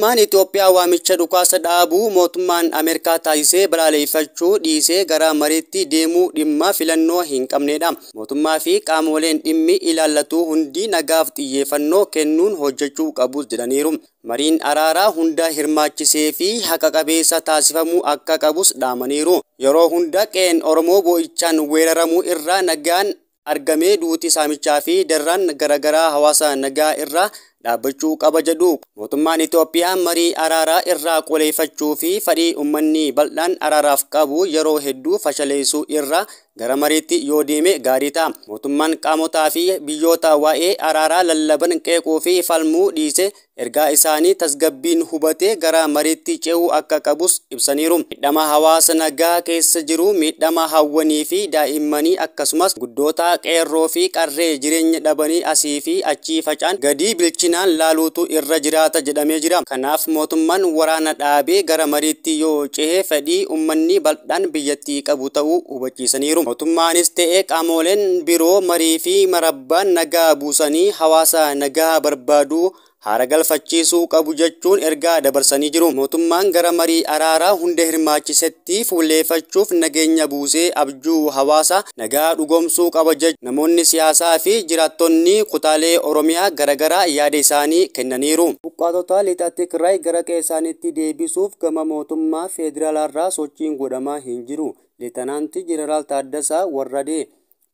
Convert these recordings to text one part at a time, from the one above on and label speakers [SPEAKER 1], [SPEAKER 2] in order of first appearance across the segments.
[SPEAKER 1] mootummaan Itoophiyaa waamicha dhukaasa dhaabuu mootummaan Ameerikaa taasisee balaaleeffachuu dhiisee gara mariitti deemuu dhimma filannoo hin qabnedha. Mootummaa fi qaamoleen dhimmi ilaallatu hundi nagaaf xiyyeeffannoo kennuun hojjechuu qabuus jedhaniiru. Mariin araaraa hunda hirmaachisee fi haqa qabeessa taasifamuu akka qabus dhaamaniiru. Yeroo hunda qeen Oromoo boo'ichaan weeraramuu irraa nagaan argamee duuti saamichaa fi darraan garaagaraa hawaasa nagaa irraa dhaabbachuu qaba jedhu mootummaan Itoophiyaa marii araaraa irraa qoleeffachuu fi fadhii uummanni bal'aan araaraaf qabu yeroo hedduu fashaleessuu irra gara mariitti yoo deeme gaarii ta'a. Mootummaan qaamotaa fi biyyoota waa'ee araaraa lallaban qeequu fi falmuu dhiise ergaa isaanii tasgabbiin hubatee gara mariitti ce'uu akka qabus ibsaniiru. Miidhama hawaasa nagaa keessa jiru miidhama hawwanii fi daa'immanii akkasumas guddoota qeerroo fi qarree jireenya dhabanii asii fi achii facaan gadii bilchinaan laaluutu irra jiraata jedhamee jira. Kanaaf mootummaan waraana dhaabee gara mariitti yoo cehe fedhii uummanni bal'aan biyyattii qabu ta'uu hubachiisaniiru. Mootummaanis ta'ee qaamoleen biroo marii fi marabbaan nagaa buusanii hawaasa nagaa barbaadu. haara galfachiisuu qabu jechuun ergaa dabarsanii jiru. Mootummaan gara marii araaraa hunda hirmaachisetti fuulleeffachuuf nageenya buusee abjuu hawaasa nagaa dhugomsuu qaba jechuudha. Namoonni siyaasaa fi jiraattonni kutaalee Oromiyaa garaagaraa yaada isaanii kennaniiru. Buqqaatota lixatti kiraayi gara qeessaanitti deebisuuf gama mootummaa federaalaa sochiin godhamaa hin jiru. Liitanaanti Jeneraal Taaddasaa Warradee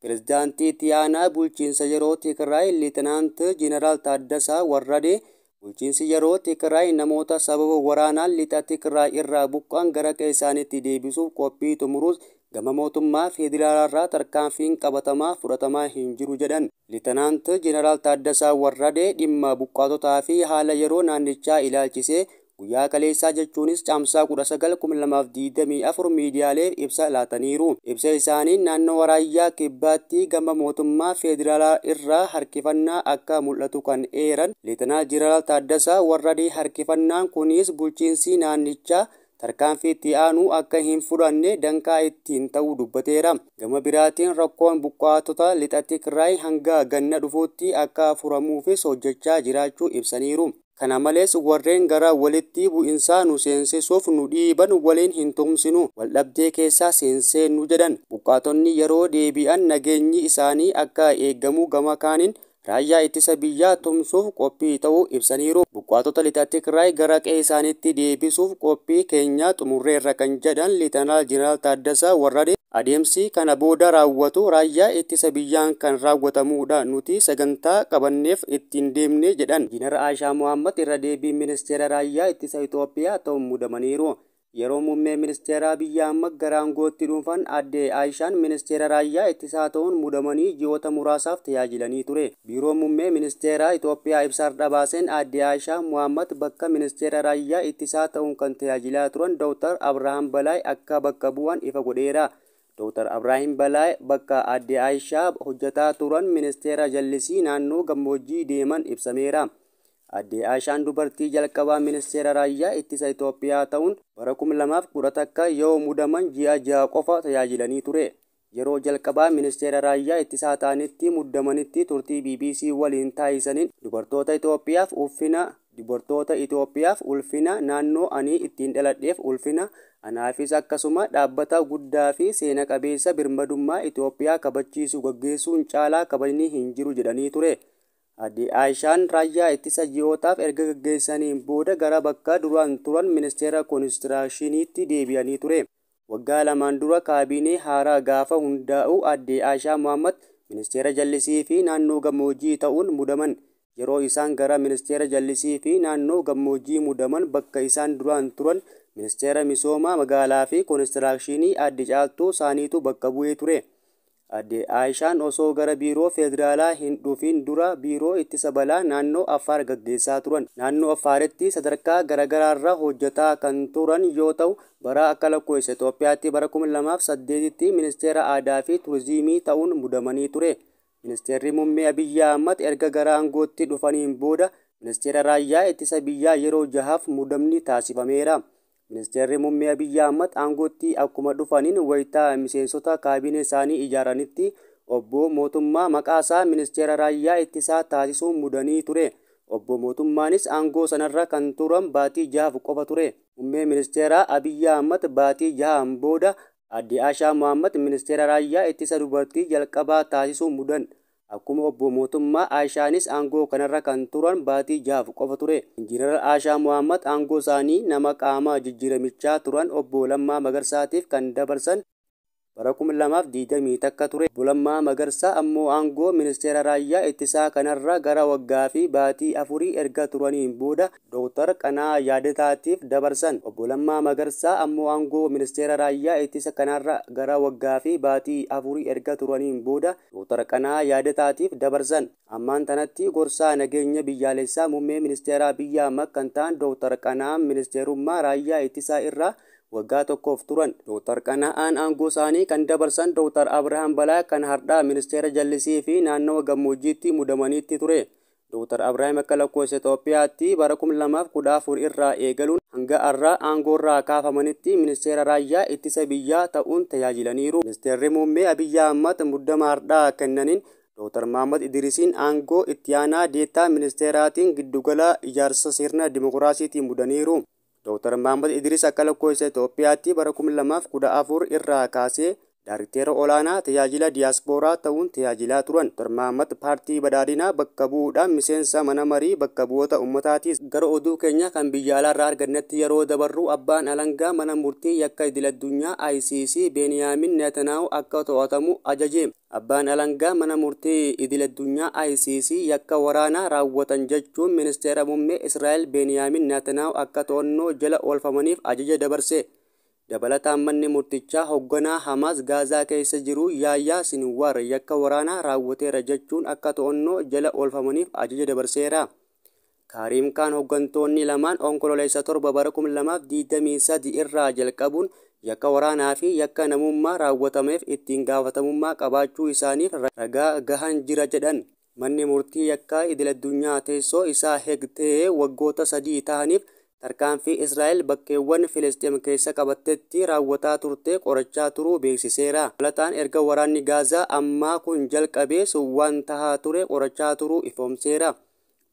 [SPEAKER 1] Pireezidaantii Tiyaanaa bulchiinsa yeroo Tikiraay Liitinaant Jeneraal Taaddasaa Warradee bulchiinsi yeroo Tikiraay namoota sababa waraanaan lixa Tikiraay irraa buqqa'an gara isaaniitti deebisuuf qophii tumuruus, gama mootummaa federaalaa tarkaanfiin qabatamaa fudhatamaa hin jiru jedhan. Liitinaant Jeneraal Taaddasaa Warradee dhimma buqqaatotaa fi haala yeroo naannichaa ilaalchisee Guyyaa Kaleessaa jechuunis caamsaa 1924 miidiyaaleef ibsa laataniiru. Ibsa isaaniin naannoo Waraayyaa Kibbaatti gama mootummaa Federaalaa irraa harkifannaa akka mul'atu kan eeran lixanaa Jeneraal Taaddasaa Warradee harkifannaan kunis bulchiinsi naannichaa tarkaanfii ta'anuu akka hin fudhanne dankaa ittiin ta'uu dubbateera. Gama biraatiin rakkoon buqqaatota lixatti kiraayi hanga ganna dhufuutti akka afuramuufis hojjechaa jiraachuu ibsaniiru. Kana malees warreen gara walitti bu'insaa nu seensisuuf nu dhiiban waliin hin tumsinu waldhabdee keessaa seensee nu jedhan bukaatonni yeroo deebi'an nageenyi isaanii akka eegamu gama kaaniin raayyaa ittisa biyyaa tumsuuf qophii ta'uu ibsaniiru. bukaatota lixatti kiraayi gara qe'ee isaaniitti deebisuuf qophii keenya xumurreerra kan jedhan Liitanaa Jeneraal Taaddasaa Warradee Adeemsi kana booda raawwatu raayyaa ittisa biyyaan kan raawwatamuudha nuti sagantaa qabanneef ittiin deemne jedhan. Jiinar Aishaa Muhammad irra deebiin ministeera raayyaa ittisa Itoophiyaa ta'uun mudamaniiru. Yeroo muummee ministeera biyya amma garaangootti dhuunfan ministeera raayyaa ittisaa ta'uun mudamanii ji'oota muraasaaf tajaajilanii ture. Biiroo muummee ministeera Itoophiyaa ibsaar dhabaaseen adde Aayishaa Mohaammed bakka ministeera raayyaa ittisaa ta'uun kan tajaajilaa turan Dr. Abrahaam Balay akka bakka bu'an ifa godheera. Dr. Abrahiim Balaa bakka aadde Aayishaa hojjetaa turan ministeera jallisii naannoo gammoojjii deeman ibsameera. Aadde Aishaan dubartii jalqabaa ministeera raayyaa ittisa Itoophiyaa ta'uun bara 2010 akka yoo mudaman ji'a ji'a qofa tajaajilanii ture. Yeroo jalqabaa ministeera raayyaa ittisaa ta'anitti muddamanitti turtii BBC waliin taayisaniin dubartoota Itoophiyaaf uffina dubartoota itoopiyaaf ulfina naannoo anii ittiin dhaladheef ulfina anaafis akkasuma dhaabbata guddaa fi seena qabeessa birmadummaa Itoophiyaa kabachiisu gaggeessuun caalaa kabajni hin jiru jedhanii ture. Adde ashaan raayyaa ittisa jiyootaaf erga gaggeessaniin booda gara bakka duraan turan ministeera koonistiraashiniitti deebi'anii ture. Waggaa lamaan dura kaabinee haaraa gaafa hundaa'u adde ashaa Mohaammed ministeera jallisii fi naannoo gammoojjii ta'uun mudaman. yeroo isaan gara ministeera jallisii fi naannoo gammoojjii mudaman bakka isaan duraan turan ministeera misoomaa magaalaa fi koonistiraakshinii adde caaltuu isaaniitu bakka bu'ee ture. Adde Aayishaan osoo gara biiroo federaalaa hinduufin dura biiroo ittisa balaa naannoo Affaar gaggeessaa turan. Naannoo Affaaritti sadarkaa garaagaraarra hojjetaa kan turan yoo ta'u bara akka lakkoofsa Itoophiyaatti bara lamaaf tti ministeera aadaa fi turizimii ta'uun mudamanii ture. Ministeerri muummee Abiyyi Ahmad erga gara aangootti dhufaniin booda ministeera raayyaa ittisa biyyaa yeroo jahaaf mudamni taasifameera. Ministeerri muummee Abiyyi Ahmad aangootti akkuma dhufaniin wayitaa miseensota kaabinee isaanii ijaaranitti obbo mootummaa maqaasaa ministeera raayyaa ittisaa taasisuun mudanii ture. Obbo mootummaanis aangoo sanarra kan turan baatii jahaaf qofa ture. Muummee ministera Abiyyi Ahmad baatii jahan booda Aadde Ashaa Mohaammed ministeera raayyaa ittisa dubartii jalqabaa taasisuu mudan. Akkuma obbo Mootummaa ashaanis aangoo kanarra kan turan baatii jaaf qofa ture. Injiinar ashaa Mohaammed aangoo isaanii nama qaama jijjiiramichaa turan obbo Lammaa Magarsaatiif kan dabarsan bara 2020 takka ture bulammaa magarsaa ammoo aangoo ministeera raayyaa ittisaa kanarra gara waggaa fi baatii afurii erga turaniin booda dooktar qanaa yaadataatiif dabarsan magarsaa ammoo aangoo dabarsan ammaan tanatti gorsaa nageenya biyyaalessaa muummee ministeera biyyaa ta'an dooktar qanaa ministeerummaa raayyaa ittisaa irra waggaa tokkoof turan dooktar qana'aan aangoo isaanii kan dabarsan dooktar abrahaam balaa kan hardhaa ministeera jallisii fi naannawa gammoojjiitti mudamaniitti ture dooktar abrahaam akka lakkoofsa itoophiyaatti bara 2014 irraa eegaluun hanga har'a aangoorraa kaafamanitti ministeera raayyaa ittisa biyyaa ta'uun tajaajilaniiru ministeerri muummee abiyyi ahmad muddama hardhaa kennaniin dooktar mahammad idirisiin aangoo itti aanaa deettaa ministeeraatiin giddugala ijaarsa sirna dimokiraasiitiin mudaniiru Dooktar Maammood Idiriis akka lakkoofsa Itoophiyaatti bara 2014 irraa kaasee daarikteera olaanaa tajaajila diyaaspooraa ta'uun tajaajilaa turan tormaammata paartii badhaadhinaa bakka bu'uudhaan miseensa mana marii bakka bu'oota ummataatiis gara oduu keenya kan biyya irraa argannetti yeroo dabarru abbaan alangaa mana murtii yakka idil addunyaa ICC beenyaamin Netanyahu akka to'atamu ajaje. Abbaan alangaa mana murtii idil addunyaa ICC yakka waraanaa raawwatan jechuun ministeera muummee Israa'el Beniyaamin Netanyahu akka to'annoo jala oolfamaniif ajaja dabarse. Dabalataan manni murtichaa hogganaa Hamaas Gaazaa keessa jiru Yaayyaa Siniwaar yakka waraanaa raawwateera jechuun akka to'annoo jala oolfamaniif ajaja dabarseera. Kariim Kaan lamaan onkololeessa torba bara 2023 irraa jalqabuun yakka waraanaa fi yakka namummaa raawwatameef ittiin gaafatamummaa qabaachuu isaaniif ragaa gahan jira jedhan. Manni murtii yakka idil-addunyaa teessoo isaa heeg ta'ee waggoota sadii ta'aniif Tarkaanfii Israa'el bakkeewwan Filisxeem keessa qabattetti raawwataa turtee qorachaa turuu beeksiseera. Malataan erga waraanni Gaazaa ammaa kun jalqabee waan tahaa ture qorachaa turuu ifoomseera.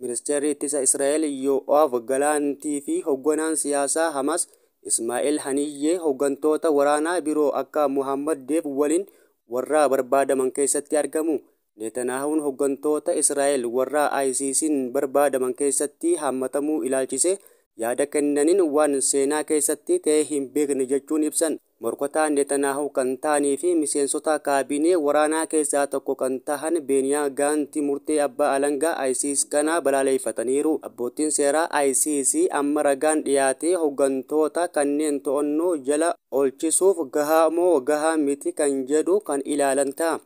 [SPEAKER 1] Ministeerri ittisa Israa'el Yoo'aaf Galaantii fi hogganaan siyaasaa Hamas Ismaa'eel Haniyyee hoggantoota waraanaa biroo akka Muhammad deef waliin warra barbaadaman keessatti argamu. Netanaahuun hoggantoota Israa'el warra ICC'n barbaadaman keessatti hammatamuu ilaalchise. yaada kennaniin waan seenaa keessatti ta'ee hin beekne jechuun ibsan morkataa netanyaahuu kan ta'anii fi miseensota kaabinee waraanaa keessaa tokko kan ta'an beeniyaa gaanti murtee abbaa alangaa ic kana balaaleffataniiru abboottiin seeraa isis amma ragaan dhiyaatee hoggantoota kanneen to'annoo jala olchisuuf gahaa moo gahaa miti kan jedhu kan ilaalan ta'a.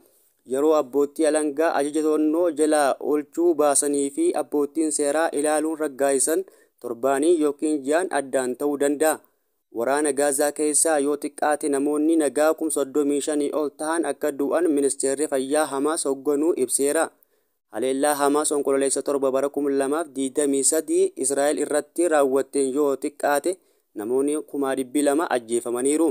[SPEAKER 1] yeroo abboottii alangaa ajaja to'annoo jala olchuu baasanii fi abboottiin seeraa ilaaluun raggaa'isan torbaanii yookiin ja'an addaan ta'uu danda'a. Waraana Gaazaa keessaa yoo xiqqaate namoonni nagaa ol ta'an akka du'an ministeerri fayyaa Hamaas hoogganuu ibseera. Haleellaa Hamaas onkololeessa torba bara 2023 Israa'el irratti raawwatteen yoo xiqqaate namoonni 200,000 ajjeefamaniiru.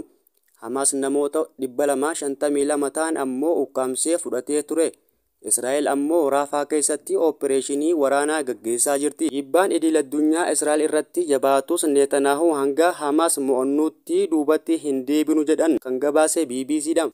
[SPEAKER 1] Hamaas namoota 252 ta'an ammoo ukkaamsee fudhatee ture. Israa'el ammoo raafaa keessatti oopereeshinii waraanaa gaggeessaa jirti. Dhiibbaan idil addunyaa Israa'el irratti jabaatus Netanyaahuu hanga Hamaas mo'annuutti duubatti hin deebinu jedhan kan gabaase BBCdha.